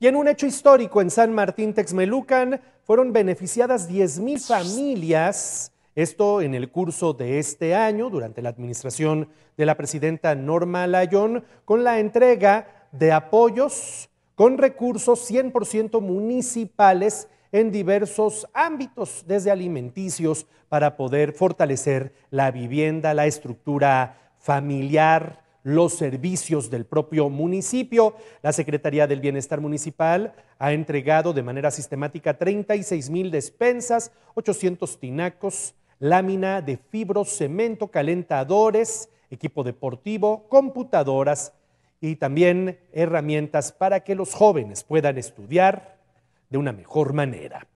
Y en un hecho histórico en San Martín Texmelucan fueron beneficiadas 10.000 familias, esto en el curso de este año, durante la administración de la presidenta Norma Layón, con la entrega de apoyos con recursos 100% municipales en diversos ámbitos, desde alimenticios, para poder fortalecer la vivienda, la estructura familiar, los servicios del propio municipio. La Secretaría del Bienestar Municipal ha entregado de manera sistemática 36 mil despensas, 800 tinacos, lámina de fibro, cemento, calentadores, equipo deportivo, computadoras y también herramientas para que los jóvenes puedan estudiar de una mejor manera.